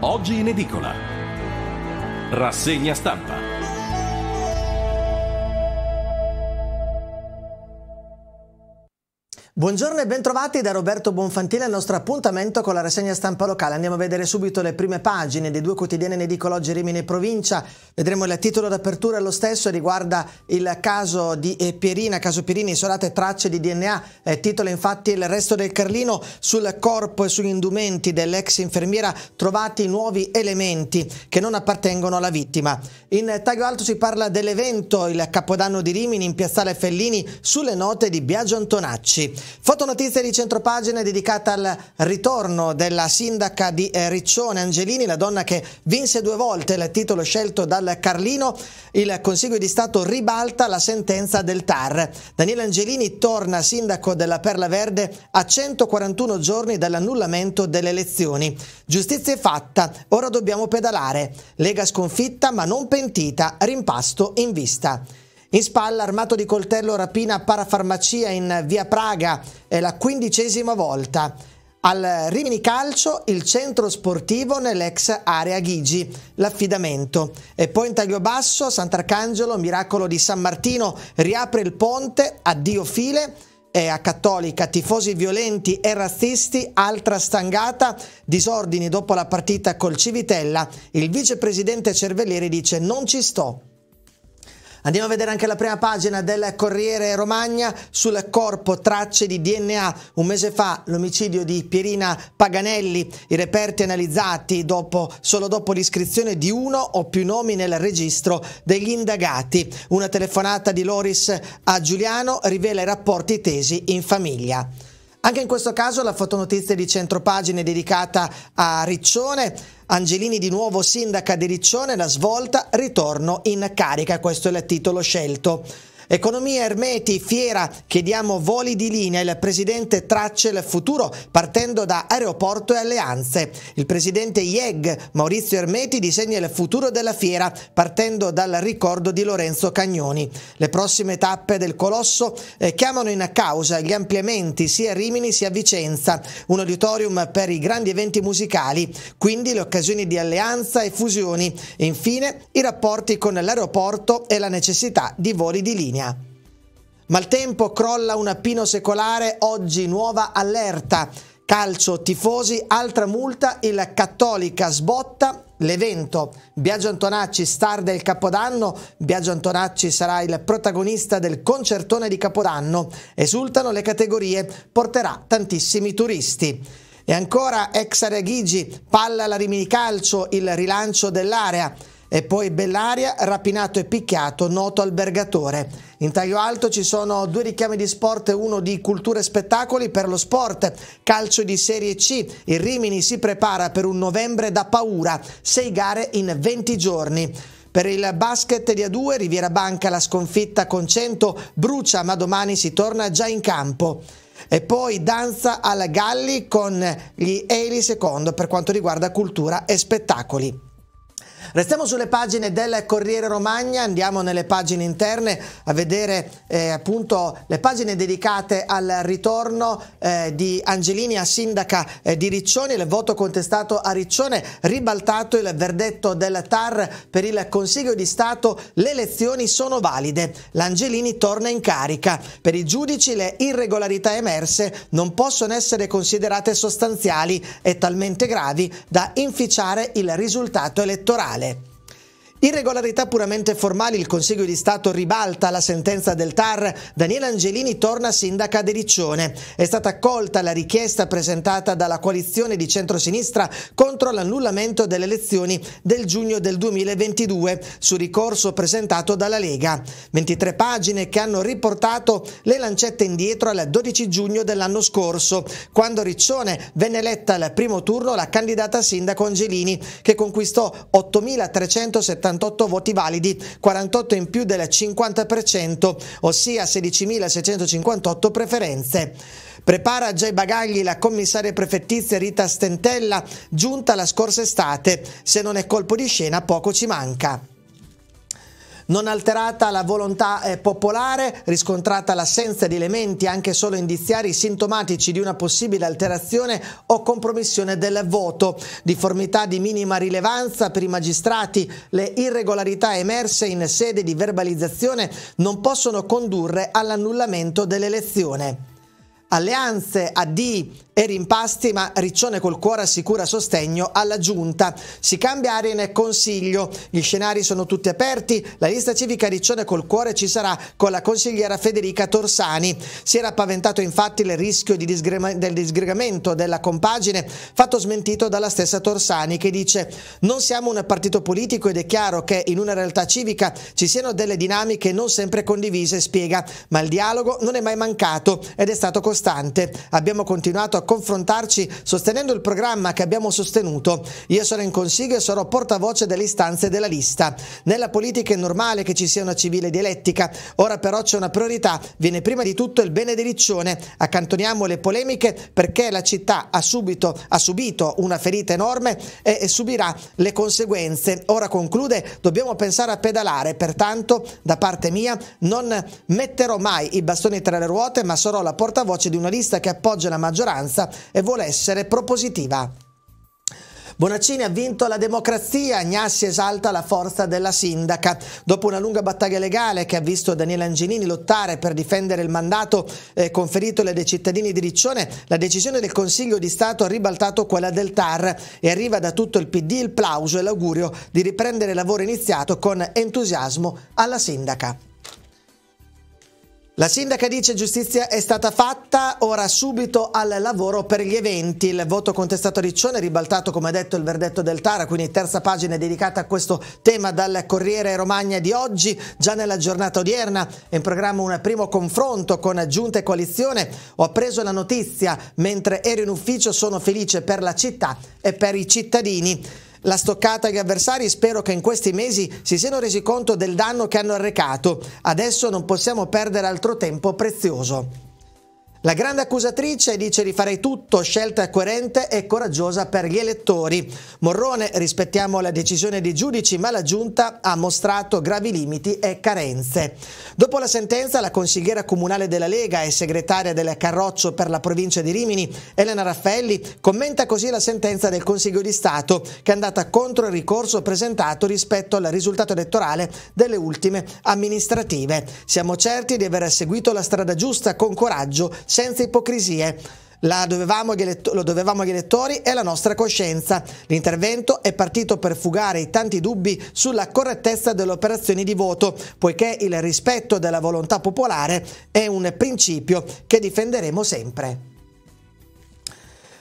Oggi in edicola. Rassegna stampa. Buongiorno e bentrovati da Roberto Bonfantini al nostro appuntamento con la rassegna stampa locale. Andiamo a vedere subito le prime pagine dei due quotidiani in edicola oggi Rimini e Provincia. Vedremo il titolo d'apertura lo stesso riguarda il caso di eh, Pierina, caso Pierini, isolate tracce di DNA. Eh, titolo infatti il resto del Carlino sul corpo e sugli indumenti dell'ex infermiera trovati nuovi elementi che non appartengono alla vittima. In taglio alto si parla dell'evento, il capodanno di Rimini in piazzale Fellini sulle note di Biagio Antonacci. Fotonotizia di centropagina dedicata al ritorno della sindaca di eh, Riccione Angelini, la donna che vinse due volte il titolo scelto dal Carlino. Il Consiglio di Stato ribalta la sentenza del TAR. Daniele Angelini torna sindaco della Perla Verde a 141 giorni dall'annullamento delle elezioni. Giustizia è fatta, ora dobbiamo pedalare. Lega sconfitta ma non pentita, rimpasto in vista. In spalla, armato di coltello, rapina a parafarmacia in via Praga, è la quindicesima volta. Al Rimini Calcio, il centro sportivo nell'ex area Ghigi, l'affidamento. E poi in taglio basso, Sant'Arcangelo, Miracolo di San Martino, riapre il ponte, addio file, e a Cattolica, tifosi violenti e razzisti, altra stangata, disordini dopo la partita col Civitella, il vicepresidente Cervellieri dice non ci sto. Andiamo a vedere anche la prima pagina del Corriere Romagna sul corpo tracce di DNA. Un mese fa l'omicidio di Pierina Paganelli, i reperti analizzati dopo, solo dopo l'iscrizione di uno o più nomi nel registro degli indagati. Una telefonata di Loris a Giuliano rivela i rapporti tesi in famiglia. Anche in questo caso la fotonotizia di centropagine dedicata a Riccione. Angelini di nuovo sindaca di Riccione, la svolta, ritorno in carica, questo è il titolo scelto. Economia Ermeti, fiera, chiediamo voli di linea, il presidente traccia il futuro partendo da aeroporto e alleanze. Il presidente IEG Maurizio Ermeti disegna il futuro della fiera partendo dal ricordo di Lorenzo Cagnoni. Le prossime tappe del colosso eh, chiamano in causa gli ampliamenti sia a Rimini sia a Vicenza, un auditorium per i grandi eventi musicali, quindi le occasioni di alleanza e fusioni e infine i rapporti con l'aeroporto e la necessità di voli di linea. Germania. Maltempo crolla un appino secolare, oggi nuova allerta. Calcio, tifosi, altra multa, il Cattolica sbotta l'evento. Biagio Antonacci, star del Capodanno, Biagio Antonacci sarà il protagonista del concertone di Capodanno. Esultano le categorie, porterà tantissimi turisti. E ancora ex Areghigi, palla alla Rimini Calcio, il rilancio dell'area. E poi Bellaria, rapinato e picchiato, noto albergatore. In taglio alto ci sono due richiami di sport e uno di cultura e spettacoli per lo sport. Calcio di Serie C. Il Rimini si prepara per un novembre da paura. Sei gare in 20 giorni. Per il basket di A2 Riviera Banca la sconfitta con 100 brucia ma domani si torna già in campo. E poi danza alla Galli con gli Eli II per quanto riguarda cultura e spettacoli. Restiamo sulle pagine del Corriere Romagna, andiamo nelle pagine interne a vedere eh, appunto le pagine dedicate al ritorno eh, di Angelini a sindaca eh, di Riccione, il voto contestato a Riccione, ribaltato il verdetto del TAR per il Consiglio di Stato, le elezioni sono valide, l'Angelini torna in carica. Per i giudici le irregolarità emerse non possono essere considerate sostanziali e talmente gravi da inficiare il risultato elettorale. で。Irregolarità puramente formali, il Consiglio di Stato ribalta la sentenza del TAR, Daniela Angelini torna sindaca di Riccione. È stata accolta la richiesta presentata dalla coalizione di centrosinistra contro l'annullamento delle elezioni del giugno del 2022 su ricorso presentato dalla Lega. 23 pagine che hanno riportato le lancette indietro al 12 giugno dell'anno scorso, quando Riccione venne eletta al primo turno la candidata sindaco Angelini, che conquistò 8.370 78 voti validi, 48 in più del 50%, ossia 16.658 preferenze. Prepara già i bagagli la commissaria prefettizia Rita Stentella, giunta la scorsa estate. Se non è colpo di scena, poco ci manca. Non alterata la volontà eh, popolare, riscontrata l'assenza di elementi anche solo indiziari sintomatici di una possibile alterazione o compromissione del voto, difformità di minima rilevanza per i magistrati, le irregolarità emerse in sede di verbalizzazione non possono condurre all'annullamento dell'elezione alleanze, AD, e rimpasti, ma Riccione col cuore assicura sostegno alla giunta. Si cambia aria nel consiglio, gli scenari sono tutti aperti, la lista civica Riccione col cuore ci sarà con la consigliera Federica Torsani. Si era paventato infatti il rischio di disgrema- del disgregamento della compagine, fatto smentito dalla stessa Torsani che dice non siamo un partito politico ed è chiaro che in una realtà civica ci siano delle dinamiche non sempre condivise, spiega, ma il dialogo non è mai mancato ed è stato costante. Abbiamo continuato a confrontarci sostenendo il programma che abbiamo sostenuto. Io sono in consiglio e sarò portavoce delle istanze della lista. Nella politica è normale che ci sia una civile dialettica, ora però c'è una priorità, viene prima di tutto il bene di Riccione. Accantoniamo le polemiche perché la città ha, subito, ha subito una ferita enorme e, e subirà le conseguenze. Ora conclude, dobbiamo pensare a pedalare, pertanto da parte mia non metterò mai i bastoni tra le ruote ma sarò la portavoce di una lista che appoggia la maggioranza diversa e vuole essere propositiva. Bonaccini ha vinto la democrazia, Agnassi esalta la forza della sindaca. Dopo una lunga battaglia legale che ha visto Daniele Anginini lottare per difendere il mandato eh, conferitole dai cittadini di Riccione, la decisione del Consiglio di Stato ha ribaltato quella del TAR e arriva da tutto il PD il plauso e l'augurio di riprendere il lavoro iniziato con entusiasmo alla sindaca. La sindaca dice giustizia è stata fatta, ora subito al lavoro per gli eventi. Il voto contestato a Riccione, ribaltato come ha detto il verdetto del Tara, quindi terza pagina dedicata a questo tema dal Corriere Romagna di oggi. Già nella giornata odierna è in programma un primo confronto con giunta e coalizione. Ho appreso la notizia, mentre ero in ufficio sono felice per la città e per i cittadini la stoccata agli avversari spero che in questi mesi si siano resi conto del danno che hanno arrecato. Adesso non possiamo perdere altro tempo prezioso. La grande accusatrice dice di fare tutto, scelta coerente e coraggiosa per gli elettori. Morrone, rispettiamo la decisione dei giudici, ma la giunta ha mostrato gravi limiti e carenze. Dopo la sentenza, la consigliera comunale della Lega e segretaria del Carroccio per la provincia di Rimini, Elena Raffaelli, commenta così la sentenza del Consiglio di Stato, che è andata contro il ricorso presentato rispetto al risultato elettorale delle ultime amministrative. Siamo certi di aver seguito la strada giusta con coraggio senza ipocrisie. Dovevamo lo dovevamo agli elettori e alla nostra coscienza. L'intervento è partito per fugare i tanti dubbi sulla correttezza delle operazioni di voto, poiché il rispetto della volontà popolare è un principio che difenderemo sempre.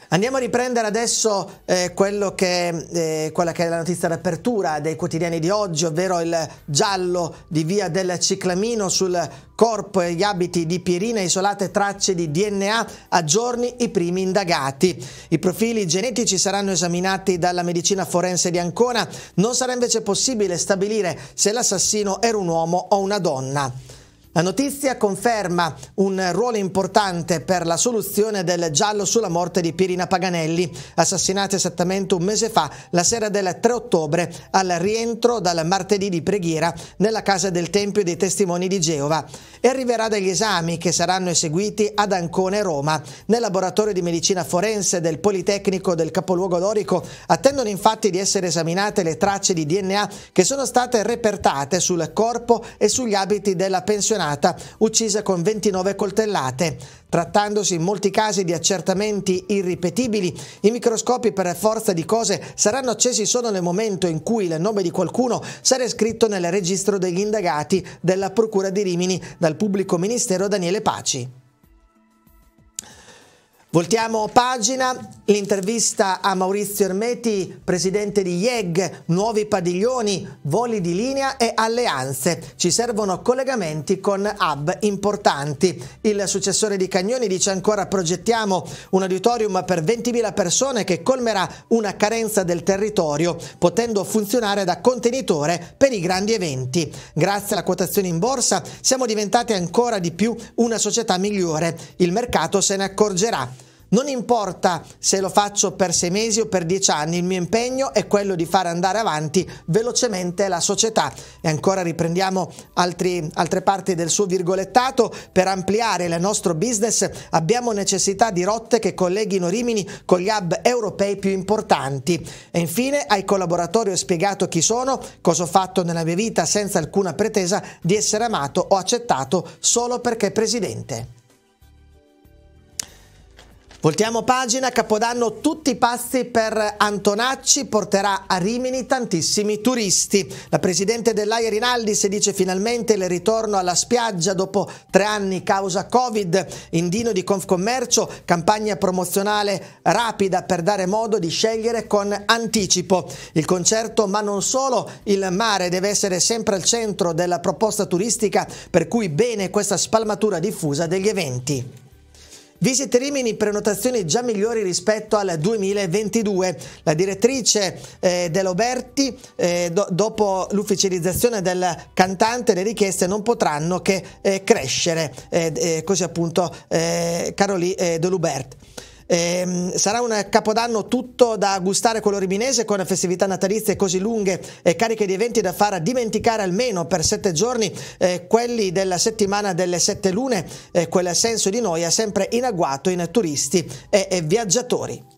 Andiamo a riprendere adesso eh, che, eh, quella che è la notizia d'apertura dei quotidiani di oggi, ovvero il giallo di via del Ciclamino sul corpo e gli abiti di Pierina, isolate tracce di DNA, a giorni i primi indagati. I profili genetici saranno esaminati dalla medicina forense di Ancona, non sarà invece possibile stabilire se l'assassino era un uomo o una donna. La notizia conferma un ruolo importante per la soluzione del giallo sulla morte di Pirina Paganelli, assassinata esattamente un mese fa, la sera del 3 ottobre, al rientro dal martedì di preghiera nella casa del Tempio dei Testimoni di Geova. E arriverà dagli esami che saranno eseguiti ad Ancone, Roma. Nel laboratorio di medicina forense del Politecnico del capoluogo dorico attendono infatti di essere esaminate le tracce di DNA che sono state repertate sul corpo e sugli abiti della pensionata arrestata, uccisa con 29 coltellate. Trattandosi in molti casi di accertamenti irripetibili, i microscopi per forza di cose saranno accesi solo nel momento in cui il nome di qualcuno sarà iscritto nel registro degli indagati della Procura di Rimini dal pubblico ministero Daniele Paci. Voltiamo pagina, l'intervista a Maurizio Ermeti, presidente di IEG, nuovi padiglioni, voli di linea e alleanze. Ci servono collegamenti con hub importanti. Il successore di Cagnoni dice ancora progettiamo un auditorium per 20.000 persone che colmerà una carenza del territorio, potendo funzionare da contenitore per i grandi eventi. Grazie alla quotazione in borsa siamo diventati ancora di più una società migliore. Il mercato se ne accorgerà. Non importa se lo faccio per sei mesi o per dieci anni, il mio impegno è quello di fare andare avanti velocemente la società. E ancora riprendiamo altri, altre parti del suo virgolettato. Per ampliare il nostro business abbiamo necessità di rotte che colleghino Rimini con gli hub europei più importanti. E infine ai collaboratori ho spiegato chi sono, cosa ho fatto nella mia vita senza alcuna pretesa di essere amato o accettato solo perché presidente. Voltiamo pagina, Capodanno tutti i passi per Antonacci porterà a Rimini tantissimi turisti. La presidente dell'AIA Rinaldi si dice finalmente il ritorno alla spiaggia dopo tre anni causa Covid, indino di Confcommercio, campagna promozionale rapida per dare modo di scegliere con anticipo. Il concerto ma non solo, il mare deve essere sempre al centro della proposta turistica per cui bene questa spalmatura diffusa degli eventi. Visiteremo in prenotazioni già migliori rispetto al 2022. La direttrice eh, Deloberti, eh, do, dopo l'ufficializzazione del cantante, le richieste non potranno che eh, crescere, eh, eh, così appunto eh, Caroli Delubert. Eh, sarà un capodanno tutto da gustare con l'Oribinese, con festività natalizie così lunghe e cariche di eventi da far dimenticare almeno per sette giorni eh, quelli della settimana delle sette lune, eh, quel senso di noia sempre in agguato in turisti e, e viaggiatori.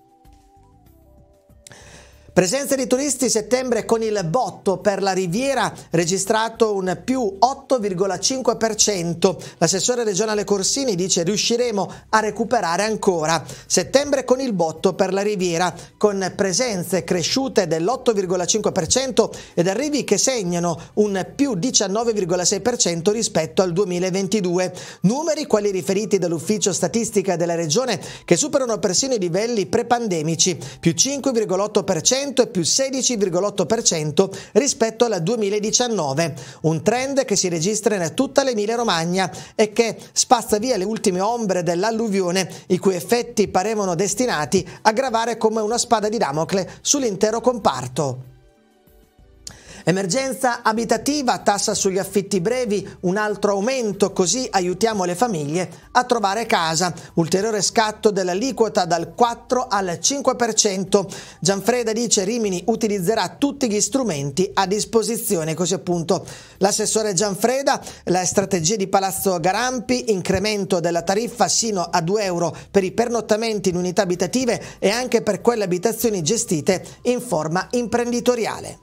Presenza di turisti settembre con il botto per la Riviera registrato un più 8,5%. L'assessore regionale Corsini dice riusciremo a recuperare ancora. Settembre con il botto per la Riviera con presenze cresciute dell'8,5% ed arrivi che segnano un più 19,6% rispetto al 2022. Numeri quali riferiti dall'ufficio statistica della regione che superano persino i livelli prepandemici, più 5,8% e più 16,8% rispetto al 2019, un trend che si registra in tutta l'Emilia Romagna e che spazza via le ultime ombre dell'alluvione, i cui effetti parevano destinati a gravare come una spada di Damocle sull'intero comparto. Emergenza abitativa, tassa sugli affitti brevi, un altro aumento, così aiutiamo le famiglie a trovare casa. Ulteriore scatto dell'aliquota dal 4 al 5%. Gianfreda dice Rimini utilizzerà tutti gli strumenti a disposizione, così appunto l'assessore Gianfreda, la strategia di Palazzo Garampi, incremento della tariffa sino a 2 euro per i pernottamenti in unità abitative e anche per quelle abitazioni gestite in forma imprenditoriale.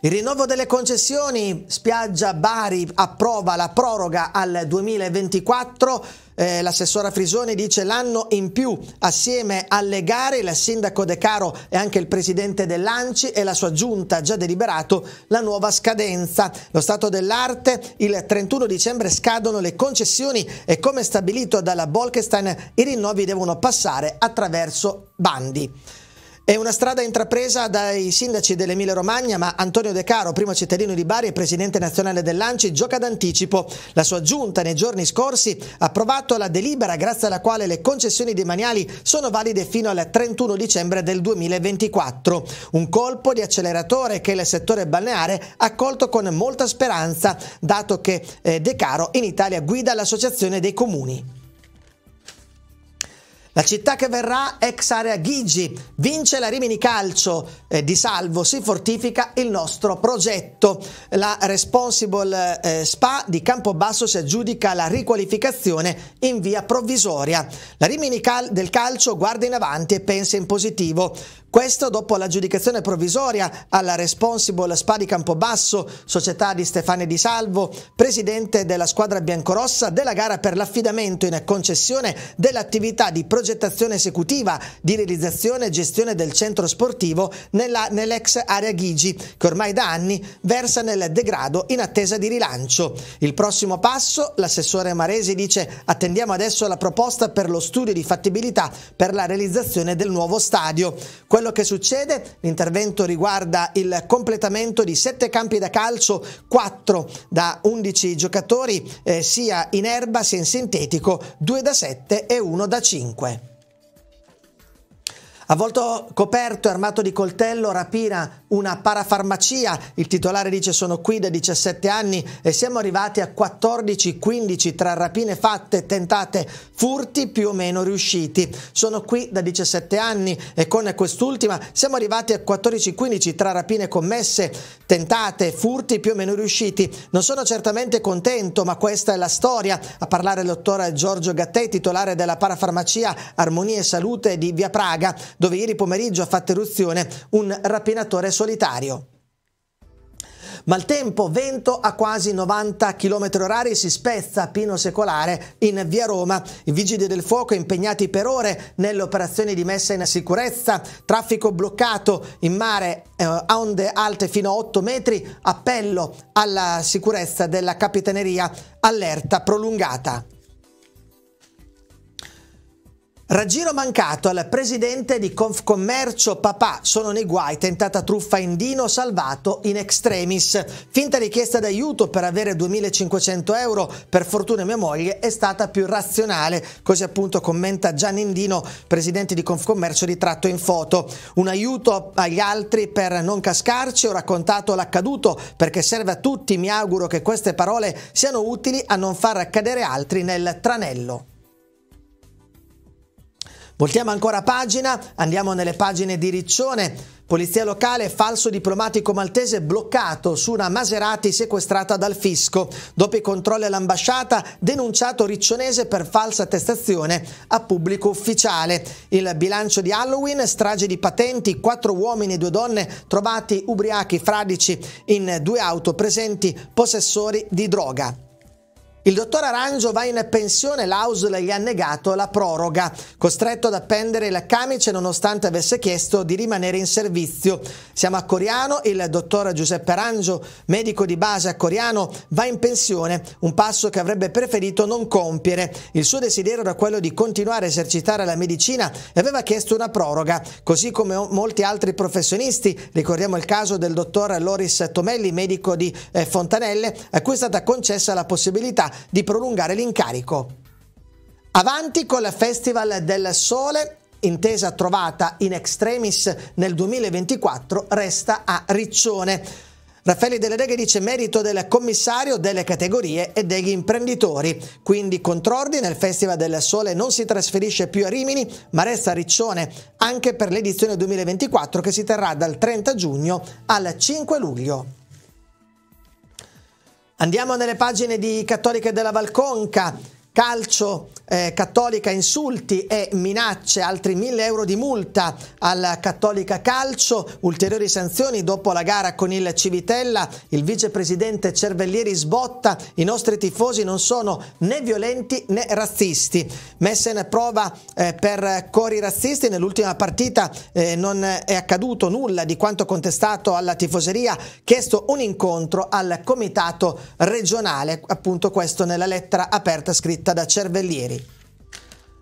Il rinnovo delle concessioni, spiaggia Bari approva la proroga al 2024. Eh, l'assessora Frisoni dice l'anno in più assieme alle gare, il sindaco De Caro e anche il presidente dell'Anci e la sua giunta ha già deliberato la nuova scadenza. Lo stato dell'arte, il 31 dicembre scadono le concessioni e come stabilito dalla Bolkestein i rinnovi devono passare attraverso bandi. È una strada intrapresa dai sindaci dell'Emilia Romagna, ma Antonio De Caro, primo cittadino di Bari e presidente nazionale dell'Anci, gioca d'anticipo. La sua giunta nei giorni scorsi ha approvato la delibera grazie alla quale le concessioni demaniali sono valide fino al 31 dicembre del 2024. Un colpo di acceleratore che il settore balneare ha colto con molta speranza, dato che eh, De Caro in Italia guida l'Associazione dei Comuni. La città che verrà, ex area Ghigi, vince la Rimini Calcio eh, di Salvo, si fortifica il nostro progetto. La Responsible eh, Spa di Campobasso si aggiudica la riqualificazione in via provvisoria. La Rimini Cal del Calcio guarda in avanti e pensa in positivo. Questo dopo l'aggiudicazione provvisoria alla Responsible Spa di Campobasso, società di Stefania Di Salvo, presidente della squadra biancorossa della gara per l'affidamento in concessione dell'attività di progettazione esecutiva, di realizzazione e gestione del centro sportivo nell'ex area Ghigi, che ormai da anni versa nel degrado in attesa di rilancio. Il prossimo passo, l'assessore Maresi dice, attendiamo adesso la proposta per lo studio di fattibilità per la realizzazione del nuovo stadio. Quello che succede, l'intervento riguarda il completamento di sette campi da calcio, quattro da undici giocatori, eh, sia in erba sia in sintetico, due da sette e uno da cinque. A volto coperto e armato di coltello rapina una parafarmacia, il titolare dice sono qui da 17 anni e siamo arrivati a 14-15 tra rapine fatte, tentate, furti più o meno riusciti. Sono qui da 17 anni e con quest'ultima siamo arrivati a 14-15 tra rapine commesse, tentate, furti più o meno riusciti. Non sono certamente contento, ma questa è la storia. A parlare il dottore Giorgio Gattei, titolare della parafarmacia Armonia e Salute di Via Praga dove ieri pomeriggio ha fatto eruzione un rapinatore solitario. Maltempo, vento a quasi 90 km orari, si spezza a Pino Secolare in via Roma. I vigili del fuoco impegnati per ore nelle operazioni di messa in sicurezza. Traffico bloccato in mare eh, a onde alte fino a 8 metri. Appello alla sicurezza della Capitaneria. Allerta prolungata. Raggiro mancato al presidente di Confcommercio Papà. Sono nei guai, tentata truffa in Dino, salvato in extremis. Finta richiesta d'aiuto per avere 2500 euro. Per fortuna mia moglie è stata più razionale. Così appunto commenta Gianni Indino, presidente di Confcommercio, ritratto in foto. Un aiuto agli altri per non cascarci. Ho raccontato l'accaduto perché serve a tutti. Mi auguro che queste parole siano utili a non far cadere altri nel tranello. Voltiamo ancora pagina, andiamo nelle pagine di Riccione. Polizia locale, falso diplomatico maltese bloccato su una Maserati sequestrata dal fisco. Dopo i controlli all'ambasciata, denunciato riccionese per falsa attestazione a pubblico ufficiale. Il bilancio di Halloween, strage di patenti, quattro uomini e due donne trovati ubriachi fradici in due auto presenti possessori di droga. Il dottor Arangio va in pensione, l'Ausl gli ha negato la proroga, costretto ad appendere la camice nonostante avesse chiesto di rimanere in servizio. Siamo a Coriano, il dottor Giuseppe Arangio, medico di base a Coriano, va in pensione, un passo che avrebbe preferito non compiere. Il suo desiderio era quello di continuare a esercitare la medicina e aveva chiesto una proroga, così come molti altri professionisti. Ricordiamo il caso del dottor Loris Tomelli, medico di eh, Fontanelle, a cui è stata concessa la possibilità di prolungare l'incarico. Avanti col Festival del Sole, intesa trovata in extremis nel 2024, resta a Riccione. Raffaele Della Lega dice merito del commissario delle categorie e degli imprenditori. Quindi contrordine, il Festival del Sole non si trasferisce più a Rimini, ma resta a Riccione anche per l'edizione 2024 che si terrà dal 30 giugno al 5 luglio. Andiamo nelle pagine di Cattoliche della Valconca calcio eh, cattolica insulti e minacce, altri 1000 euro di multa al cattolica calcio, ulteriori sanzioni dopo la gara con il Civitella, il vicepresidente Cervellieri sbotta, i nostri tifosi non sono né violenti né razzisti. in prova eh, per cori razzisti, nell'ultima partita eh, non è accaduto nulla di quanto contestato alla tifoseria, chiesto un incontro al comitato regionale, appunto questo nella lettera aperta scritta scritta da Cervellieri.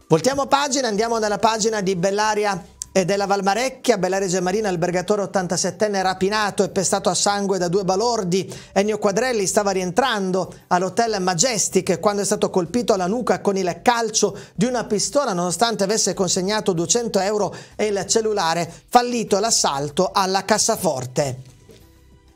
Voltiamo pagina, andiamo nella pagina di Bellaria e della Valmarecchia, Bellaria Gemarina, albergatore 87enne rapinato e pestato a sangue da due balordi. Ennio Quadrelli stava rientrando all'hotel Majestic quando è stato colpito alla nuca con il calcio di una pistola nonostante avesse consegnato 200 euro e il cellulare. Fallito l'assalto alla cassaforte.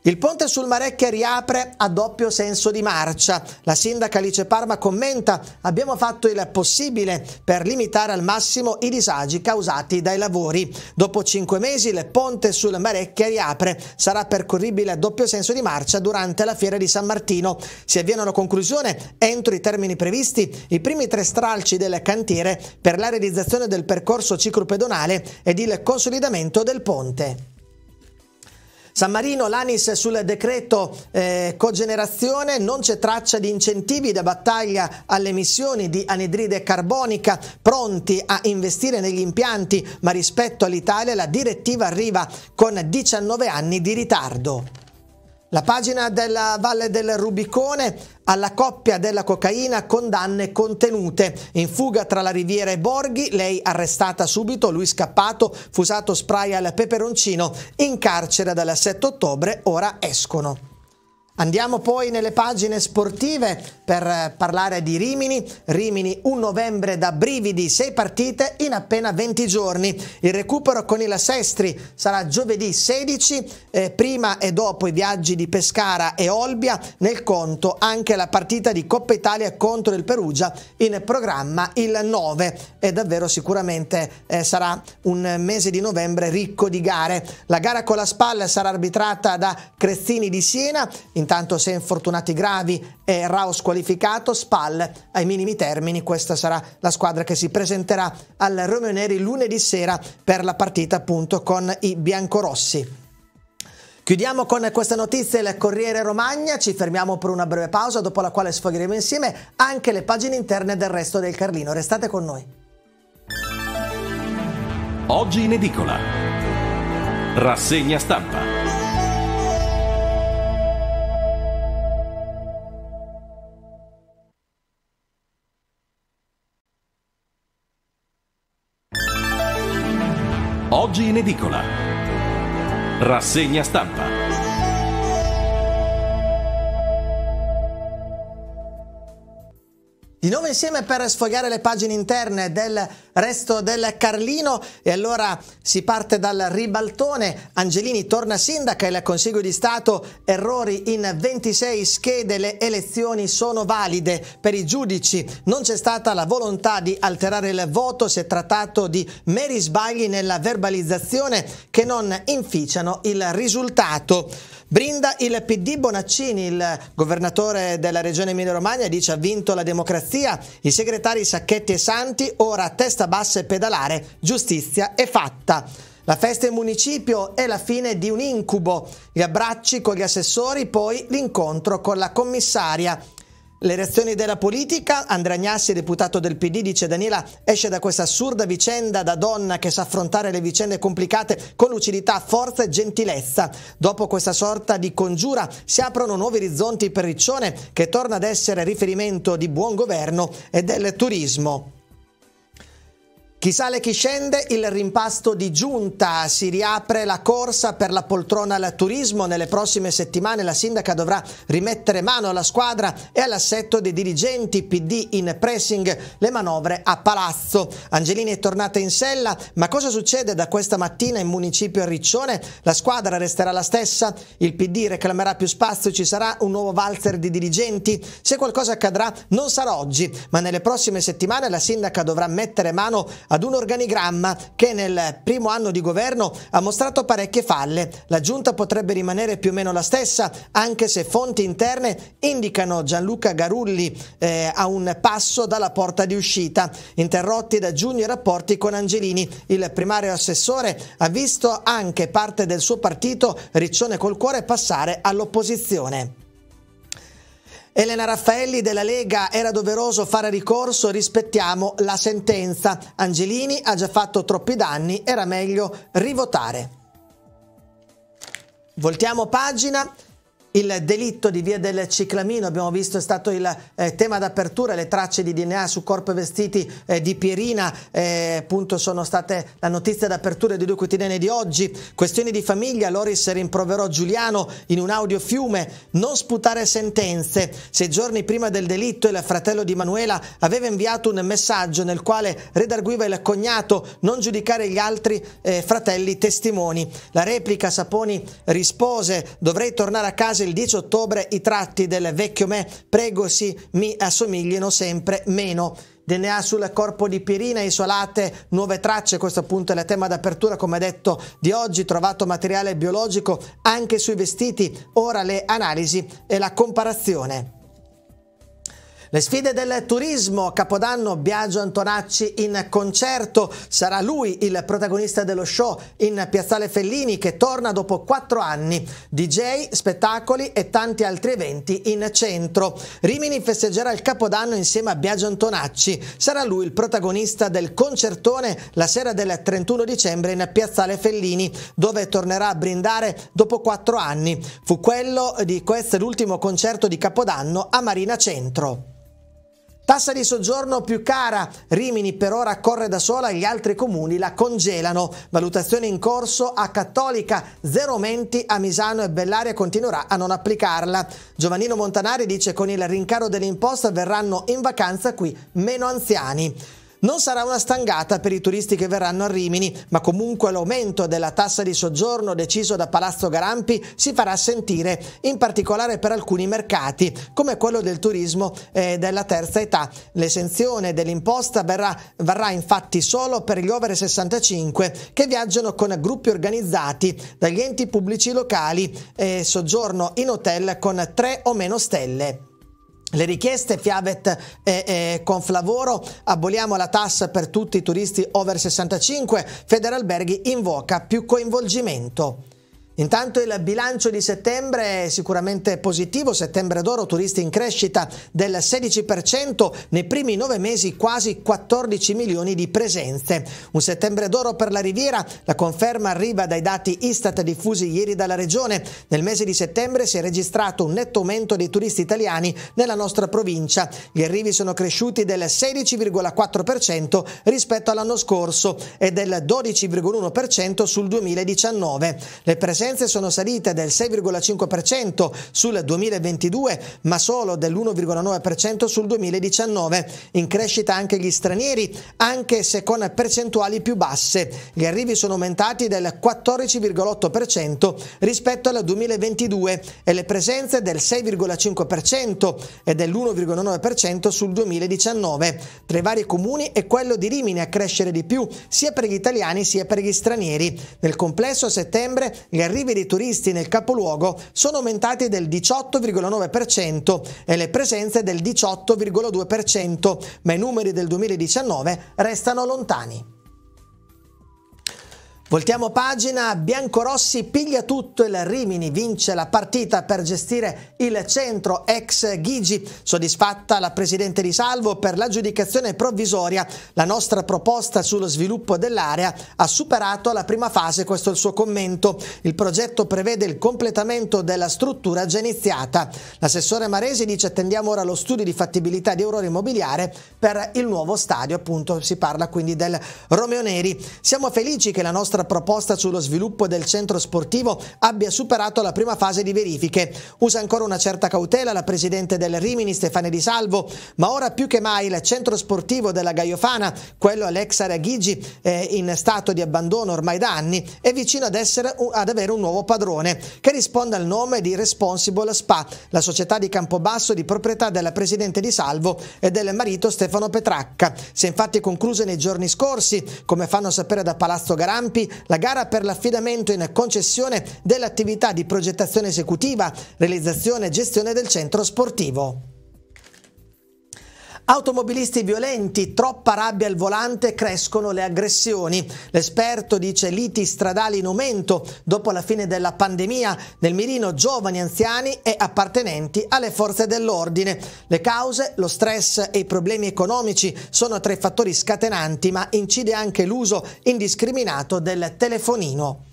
Il ponte sul Marecchia riapre a doppio senso di marcia. La sindaca Alice Parma commenta: Abbiamo fatto il possibile per limitare al massimo i disagi causati dai lavori. Dopo cinque mesi il ponte sul Marecchia riapre. Sarà percorribile a doppio senso di marcia durante la fiera di San Martino. Si avviano a conclusione, entro i termini previsti, i primi tre stralci del cantiere per la realizzazione del percorso ciclopedonale ed il consolidamento del ponte. San Marino, l'Anis sul decreto eh, cogenerazione, non c'è traccia di incentivi da battaglia alle emissioni di anidride carbonica, pronti a investire negli impianti, ma rispetto all'Italia la direttiva arriva con 19 anni di ritardo. La pagina della Valle del Rubicone alla coppia della cocaina condanne contenute. In fuga tra la Riviera e Borghi, lei arrestata subito, lui scappato, fusato spray al peperoncino, in carcere dal 7 ottobre, ora escono. Andiamo poi nelle pagine sportive per eh, parlare di Rimini. Rimini un novembre da brividi, sei partite in appena 20 giorni. Il recupero con il Sestri sarà giovedì 16, eh, prima e dopo i viaggi di Pescara e Olbia. Nel conto anche la partita di Coppa Italia contro il Perugia in programma il 9. E davvero sicuramente eh, sarà un mese di novembre ricco di gare. La gara con la spalla sarà arbitrata da Crezzini di Siena. In Intanto se infortunati gravi e Rao squalificato, Spal ai minimi termini, questa sarà la squadra che si presenterà al Romeo Neri lunedì sera per la partita appunto con i biancorossi. Chiudiamo con questa notizia il Corriere Romagna, ci fermiamo per una breve pausa dopo la quale sfogheremo insieme anche le pagine interne del resto del Carlino. Restate con noi. Oggi in edicola. Rassegna stampa. oggi in edicola. Rassegna stampa. Di nuovo insieme per sfogliare le pagine interne del resto del Carlino e allora si parte dal ribaltone, Angelini torna sindaca, e il Consiglio di Stato errori in 26 schede, le elezioni sono valide per i giudici, non c'è stata la volontà di alterare il voto, si è trattato di meri sbagli nella verbalizzazione che non inficiano il risultato. Brinda il PD Bonaccini, il governatore della regione Emilia Romagna, dice ha vinto la democrazia, i segretari Sacchetti e Santi ora testa testa bassa e pedalare, giustizia è fatta. La festa in municipio è la fine di un incubo, gli abbracci con gli assessori, poi l'incontro con la commissaria. Le reazioni della politica, Andrea Agnassi, deputato del PD, dice Daniela esce da questa assurda vicenda da donna che sa affrontare le vicende complicate con lucidità, forza e gentilezza. Dopo questa sorta di congiura si aprono nuovi orizzonti per Riccione che torna ad essere riferimento di buon governo e del turismo. Chi sale chi scende, il rimpasto di giunta, si riapre la corsa per la poltrona al turismo, nelle prossime settimane la sindaca dovrà rimettere mano alla squadra e all'assetto dei dirigenti PD in pressing, le manovre a palazzo. Angelini è tornata in sella, ma cosa succede da questa mattina in municipio Riccione? La squadra resterà la stessa? Il PD reclamerà più spazio, ci sarà un nuovo valzer di dirigenti? Se qualcosa accadrà non sarà oggi, ma nelle prossime settimane la sindaca dovrà mettere mano ad un organigramma che nel primo anno di governo ha mostrato parecchie falle. La giunta potrebbe rimanere più o meno la stessa, anche se fonti interne indicano Gianluca Garulli eh, a un passo dalla porta di uscita. Interrotti da giugno i rapporti con Angelini, il primario assessore ha visto anche parte del suo partito Riccione col cuore passare all'opposizione. Elena Raffaelli della Lega era doveroso fare ricorso, rispettiamo la sentenza. Angelini ha già fatto troppi danni, era meglio rivotare. Voltiamo pagina. Il delitto di via del Ciclamino, abbiamo visto, è stato il eh, tema d'apertura, le tracce di DNA su corpo e vestiti eh, di Pierina, eh, appunto sono state la notizia d'apertura di due quotidiani di oggi. Questioni di famiglia, Loris rimproverò Giuliano in un audio fiume, non sputare sentenze. Sei giorni prima del delitto il fratello di Manuela aveva inviato un messaggio nel quale redarguiva il cognato non giudicare gli altri eh, fratelli testimoni. La replica Saponi rispose dovrei tornare a casa chiese il 10 ottobre i tratti del vecchio me, pregosi mi assomiglino sempre meno. DNA sul corpo di Pirina, isolate, nuove tracce, questo appunto è il tema d'apertura come detto di oggi, trovato materiale biologico anche sui vestiti, ora le analisi e la comparazione. Le sfide del turismo, Capodanno, Biagio Antonacci in concerto, sarà lui il protagonista dello show in Piazzale Fellini che torna dopo quattro anni, DJ, spettacoli e tanti altri eventi in centro. Rimini festeggerà il Capodanno insieme a Biagio Antonacci, sarà lui il protagonista del concertone la sera del 31 dicembre in Piazzale Fellini, dove tornerà a brindare dopo quattro anni. Fu quello di questo l'ultimo concerto di Capodanno a Marina Centro. Tassa di soggiorno più cara, Rimini per ora corre da sola, gli altri comuni la congelano. Valutazione in corso a Cattolica, zero menti a Misano e Bellaria continuerà a non applicarla. Giovannino Montanari dice che con il rincaro dell'imposta verranno in vacanza qui meno anziani. Non sarà una stangata per i turisti che verranno a Rimini, ma comunque l'aumento della tassa di soggiorno deciso da Palazzo Garampi si farà sentire, in particolare per alcuni mercati, come quello del turismo e della terza età. L'esenzione dell'imposta verrà, varrà infatti solo per gli over 65 che viaggiano con gruppi organizzati dagli enti pubblici locali e soggiorno in hotel con tre o meno stelle le richieste Fiabet e, eh, e eh, Conflavoro, aboliamo la tassa per tutti i turisti over 65, Federalberghi invoca più coinvolgimento. Intanto il bilancio di settembre è sicuramente positivo, settembre d'oro, turisti in crescita del 16%, nei primi nove mesi quasi 14 milioni di presenze. Un settembre d'oro per la Riviera, la conferma arriva dai dati Istat diffusi ieri dalla Regione. Nel mese di settembre si è registrato un netto aumento dei turisti italiani nella nostra provincia. Gli arrivi sono cresciuti del 16,4% rispetto all'anno scorso e del 12,1% sul 2019. Le presenze partenze sono salite del 6,5% sul 2022, ma solo dell'1,9% sul 2019. In crescita anche gli stranieri, anche se con percentuali più basse. Gli arrivi sono aumentati del 14,8% rispetto al 2022 e le presenze del 6,5% e dell'1,9% sul 2019. Tra i vari comuni è quello di Rimini a crescere di più, sia per gli italiani sia per gli stranieri. Nel complesso a settembre gli arrivi arrivi dei turisti nel capoluogo sono aumentati del 18,9% e le presenze del 18,2%, ma i numeri del 2019 restano lontani. Voltiamo pagina, Biancorossi piglia tutto e la Rimini vince la partita per gestire il centro ex Ghigi. Soddisfatta la presidente di Salvo per l'aggiudicazione provvisoria. La nostra proposta sullo sviluppo dell'area ha superato la prima fase, questo è il suo commento. Il progetto prevede il completamento della struttura già iniziata. L'assessore Maresi dice attendiamo ora lo studio di fattibilità di Aurora Immobiliare per il nuovo stadio, appunto si parla quindi del Romeo Neri. Siamo felici che la nostra nostra proposta sullo sviluppo del centro sportivo abbia superato la prima fase di verifiche. Usa ancora una certa cautela la presidente del Rimini Stefania Di Salvo, ma ora più che mai il centro sportivo della Gaiofana, quello all'ex area Ghigi, in stato di abbandono ormai da anni, è vicino ad, essere, ad avere un nuovo padrone che risponde al nome di Responsible Spa, la società di Campobasso di proprietà della presidente Di Salvo e del marito Stefano Petracca. Si è infatti concluso nei giorni scorsi, come fanno sapere da Palazzo Garampi, la gara per l'affidamento in concessione dell'attività di progettazione esecutiva, realizzazione e gestione del centro sportivo. Automobilisti violenti, troppa rabbia al volante, crescono le aggressioni. L'esperto dice liti stradali in aumento dopo la fine della pandemia, nel mirino giovani, anziani e appartenenti alle forze dell'ordine. Le cause, lo stress e i problemi economici sono tra i fattori scatenanti, ma incide anche l'uso indiscriminato del telefonino.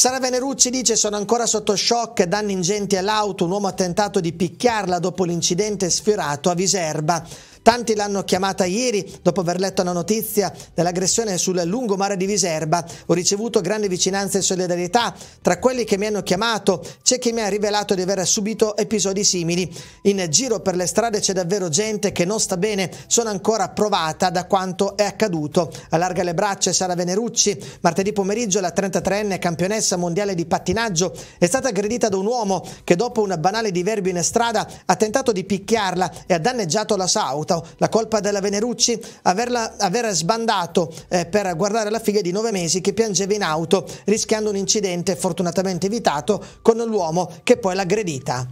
Sara Venerucci dice sono ancora sotto shock, danni ingenti all'auto, un uomo ha tentato di picchiarla dopo l'incidente sfiorato a Viserba. Tanti l'hanno chiamata ieri dopo aver letto la notizia dell'aggressione sul lungomare di Viserba. Ho ricevuto grande vicinanza e solidarietà. Tra quelli che mi hanno chiamato c'è chi mi ha rivelato di aver subito episodi simili. In giro per le strade c'è davvero gente che non sta bene, sono ancora provata da quanto è accaduto. Allarga le braccia Sara Venerucci. Martedì pomeriggio la 33enne campionessa mondiale di pattinaggio è stata aggredita da un uomo che dopo un banale diverbio in strada ha tentato di picchiarla e ha danneggiato la sauta stata la colpa della Venerucci averla, aver sbandato eh, per guardare la figlia di nove mesi che piangeva in auto rischiando un incidente fortunatamente evitato con l'uomo che poi l'ha aggredita.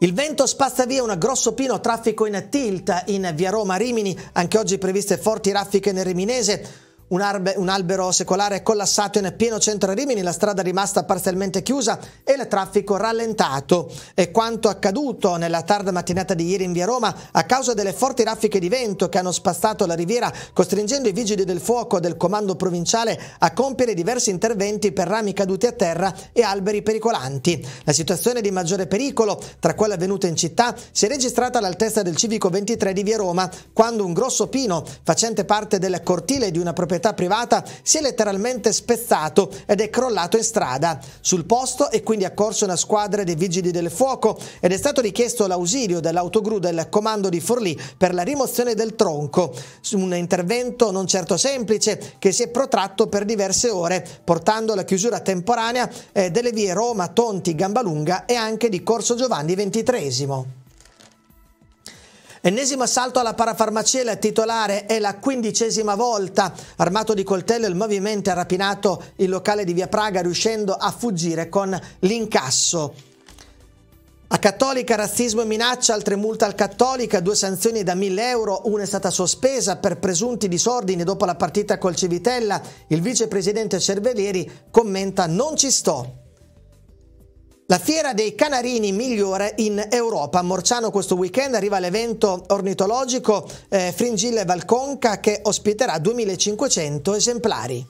Il vento spazza via un grosso pino traffico in tilt in via Roma Rimini, anche oggi previste forti raffiche nel Riminese. Un, arbe, un, albero secolare è collassato in pieno centro a Rimini, la strada è rimasta parzialmente chiusa e il traffico rallentato. E quanto accaduto nella tarda mattinata di ieri in via Roma a causa delle forti raffiche di vento che hanno spastato la riviera, costringendo i vigili del fuoco del comando provinciale a compiere diversi interventi per rami caduti a terra e alberi pericolanti. La situazione di maggiore pericolo, tra quella avvenuta in città, si è registrata all'altezza del civico 23 di via Roma, quando un grosso pino, facente parte del cortile di una proprietà proprietà privata si è letteralmente spezzato ed è crollato in strada. Sul posto è quindi accorso una squadra dei vigili del fuoco ed è stato richiesto l'ausilio dell'autogru del comando di Forlì per la rimozione del tronco. Un intervento non certo semplice che si è protratto per diverse ore, portando alla chiusura temporanea eh, delle vie Roma, Tonti, Gambalunga e anche di Corso Giovanni XXIII. Ennesimo assalto alla parafarmacia, il titolare è la quindicesima volta. Armato di coltello il movimento ha rapinato il locale di Via Praga riuscendo a fuggire con l'incasso. A Cattolica razzismo e minaccia, altre multe al Cattolica, due sanzioni da 1000 euro, una è stata sospesa per presunti disordini dopo la partita col Civitella. Il vicepresidente Cervellieri commenta non ci sto. La fiera dei canarini migliore in Europa. A Morciano questo weekend arriva l'evento ornitologico eh, Fringille Valconca che ospiterà 2500 esemplari.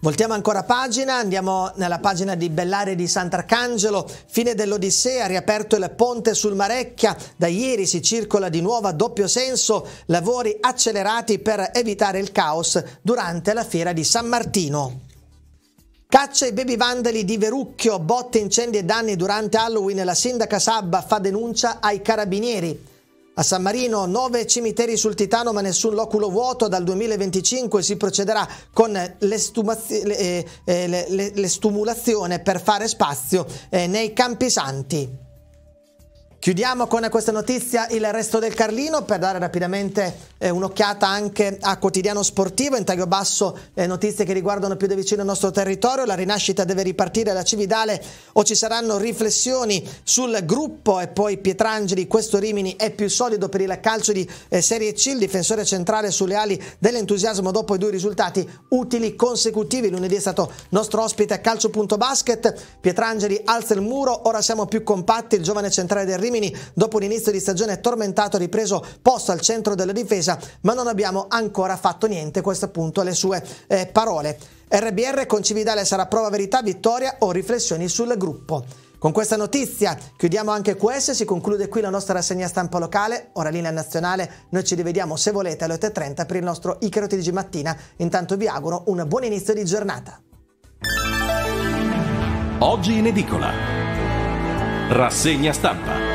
Voltiamo ancora pagina, andiamo nella pagina di Bellare di Sant'Arcangelo, fine dell'Odissea, riaperto il ponte sul Marecchia, da ieri si circola di nuovo a doppio senso, lavori accelerati per evitare il caos durante la fiera di San Martino. Caccia i baby vandali di Verucchio, botte, incendi e danni durante Halloween, la sindaca Sabba fa denuncia ai carabinieri. A San Marino nove cimiteri sul Titano ma nessun loculo vuoto, dal 2025 si procederà con eh, eh, l'estumulazione per fare spazio eh, nei campi santi. Chiudiamo con questa notizia il resto del Carlino per dare rapidamente eh, un'occhiata anche a quotidiano sportivo in taglio basso eh, notizie che riguardano più da vicino il nostro territorio, la rinascita deve ripartire da Cividale o ci saranno riflessioni sul gruppo e poi Pietrangeli, questo Rimini è più solido per il calcio di eh, Serie C, il difensore centrale sulle ali dell'entusiasmo dopo i due risultati utili consecutivi, lunedì è stato nostro ospite a calcio.basket, Pietrangeli alza il muro, ora siamo più compatti, il giovane centrale del Rimini Rimini dopo un inizio di stagione tormentato ha ripreso posto al centro della difesa ma non abbiamo ancora fatto niente, questo appunto le sue eh, parole. RBR con Cividale sarà prova verità, vittoria o riflessioni sul gruppo. Con questa notizia chiudiamo anche QS, si conclude qui la nostra rassegna stampa locale, ora linea nazionale, noi ci rivediamo se volete alle 8.30 per il nostro Icaro TG Mattina, intanto vi auguro un buon inizio di giornata. Oggi in edicola. Rassegna stampa.